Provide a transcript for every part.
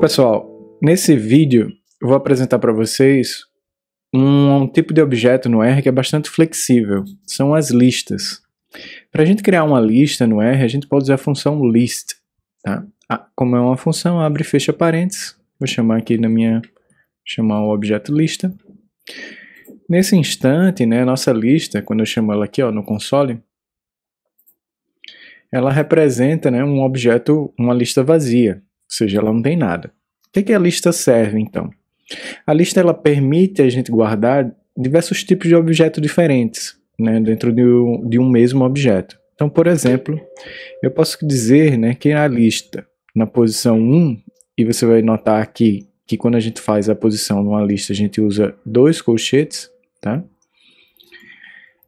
pessoal, nesse vídeo eu vou apresentar para vocês um, um, tipo de objeto no R que é bastante flexível, são as listas. Para a gente criar uma lista no R, a gente pode usar a função list. Tá? Ah, como é uma função, abre e fecha parênteses, vou chamar aqui na minha, chamar o objeto lista. Nesse instante, né, nossa lista, quando eu chamo ela aqui ó, no console, ela representa né, um objeto, uma lista vazia ou seja, ela não tem nada. O que, é que a lista serve então? A lista ela permite a gente guardar diversos tipos de objetos diferentes né, dentro de um, de um mesmo objeto. Então, por exemplo, eu posso dizer né, que a lista na posição 1, e você vai notar aqui que quando a gente faz a posição numa lista, a gente usa dois colchetes, tá?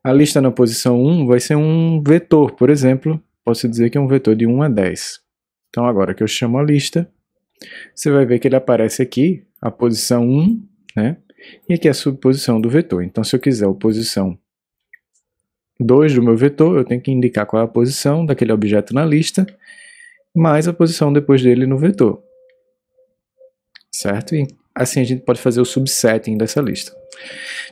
A lista na posição 1 vai ser um vetor, por exemplo, posso dizer que é um vetor de 1 a 10. Então, agora que eu chamo a lista, você vai ver que ele aparece aqui, a posição 1, né? E aqui a subposição do vetor. Então, se eu quiser a posição 2 do meu vetor, eu tenho que indicar qual é a posição daquele objeto na lista, mais a posição depois dele no vetor. Certo? E assim a gente pode fazer o subsetting dessa lista.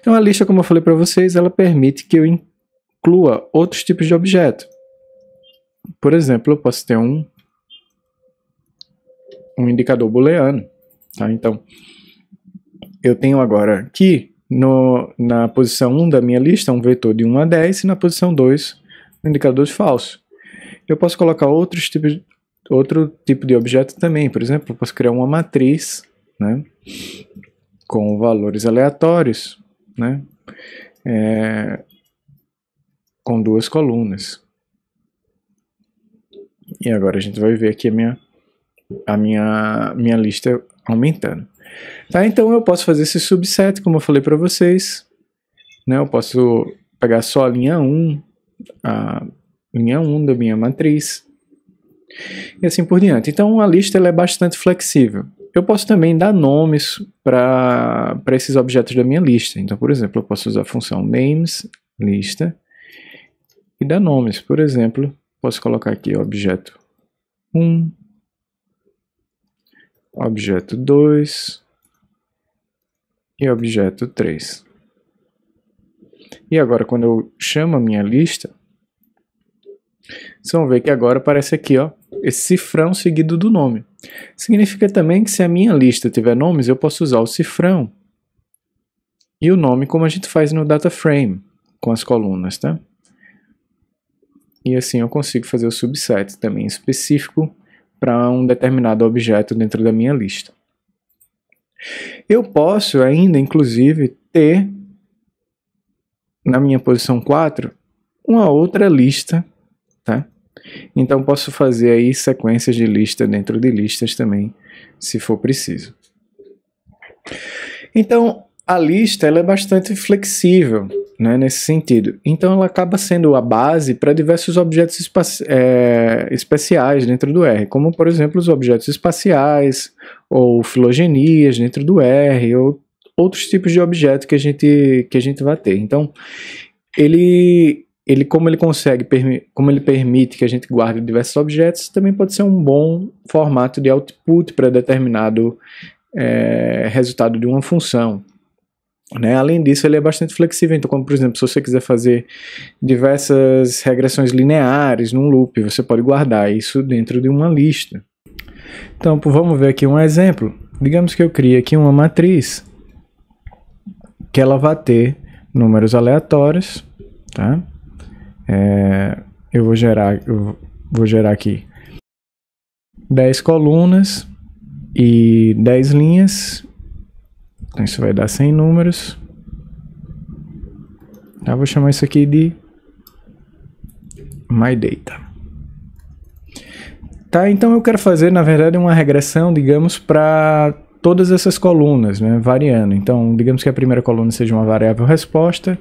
Então, a lista, como eu falei para vocês, ela permite que eu inclua outros tipos de objeto. Por exemplo, eu posso ter um um indicador booleano. Tá? Então, eu tenho agora aqui no, na posição 1 da minha lista um vetor de 1 a 10 e na posição 2 um indicador falso. Eu posso colocar outros tipos, outro tipo de objeto também, por exemplo, eu posso criar uma matriz né, com valores aleatórios, né, é, com duas colunas. E agora a gente vai ver aqui a minha a minha, minha lista aumentando. Tá, então eu posso fazer esse subset, como eu falei para vocês. Né? Eu posso pegar só a linha 1, a linha 1 da minha matriz, e assim por diante. Então a lista ela é bastante flexível. Eu posso também dar nomes para esses objetos da minha lista. Então, por exemplo, eu posso usar a função names, lista, e dar nomes. Por exemplo, posso colocar aqui objeto 1, objeto 2 e objeto 3. E agora, quando eu chamo a minha lista, vocês vão ver que agora aparece aqui ó, esse cifrão seguido do nome. Significa também que se a minha lista tiver nomes, eu posso usar o cifrão e o nome como a gente faz no data frame com as colunas, tá? E assim eu consigo fazer o subset também específico para um determinado objeto dentro da minha lista. Eu posso ainda, inclusive, ter na minha posição 4 uma outra lista, tá? Então posso fazer aí sequências de lista dentro de listas também, se for preciso. Então, a lista ela é bastante flexível né, nesse sentido. Então ela acaba sendo a base para diversos objetos é, especiais dentro do R, como por exemplo os objetos espaciais, ou filogenias dentro do R, ou outros tipos de objeto que a gente, que a gente vai ter. Então ele, ele como ele consegue, como ele permite que a gente guarde diversos objetos, também pode ser um bom formato de output para determinado é, resultado de uma função. Né? Além disso, ele é bastante flexível. Então, como por exemplo, se você quiser fazer diversas regressões lineares num loop, você pode guardar isso dentro de uma lista. Então, vamos ver aqui um exemplo. Digamos que eu crie aqui uma matriz que ela vai ter números aleatórios, tá? É, eu vou gerar, eu vou gerar aqui 10 colunas e 10 linhas então isso vai dar 100 números. Eu vou chamar isso aqui de mydata. Tá, então eu quero fazer, na verdade, uma regressão, digamos, para todas essas colunas, né, variando. Então, digamos que a primeira coluna seja uma variável resposta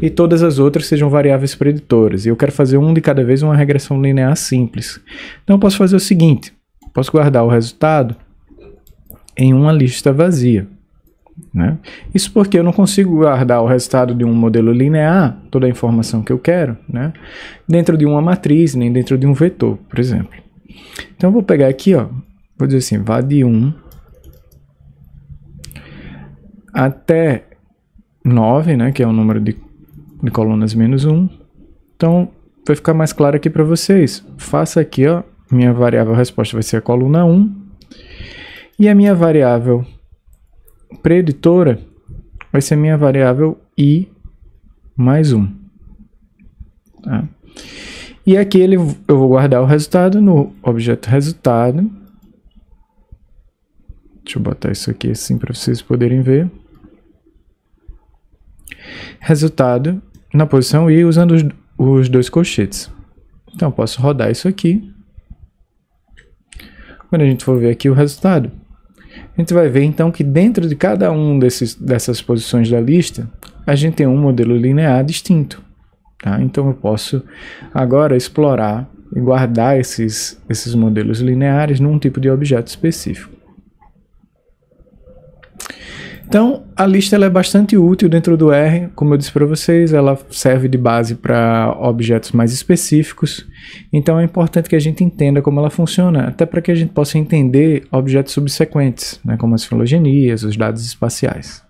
e todas as outras sejam variáveis preditoras. E eu quero fazer um de cada vez uma regressão linear simples. Então, eu posso fazer o seguinte: posso guardar o resultado em uma lista vazia. Né? Isso porque eu não consigo guardar o resultado de um modelo linear, toda a informação que eu quero, né? dentro de uma matriz, nem dentro de um vetor, por exemplo. Então, eu vou pegar aqui, ó, vou dizer assim, vá de 1 até 9, né, que é o número de, de colunas menos 1. Então, vai ficar mais claro aqui para vocês. Faça aqui, ó, minha variável resposta vai ser a coluna 1. E a minha variável preditora vai ser minha variável i mais 1. Tá? E aqui ele, eu vou guardar o resultado no objeto resultado. Deixa eu botar isso aqui assim para vocês poderem ver. Resultado na posição i usando os, os dois colchetes. Então, eu posso rodar isso aqui. Quando a gente for ver aqui o resultado, a gente vai ver então que dentro de cada um desses, dessas posições da lista, a gente tem um modelo linear distinto. Tá? Então eu posso agora explorar e guardar esses, esses modelos lineares num tipo de objeto específico. Então, a lista é bastante útil dentro do R, como eu disse para vocês, ela serve de base para objetos mais específicos. Então, é importante que a gente entenda como ela funciona, até para que a gente possa entender objetos subsequentes, né, como as filogenias, os dados espaciais.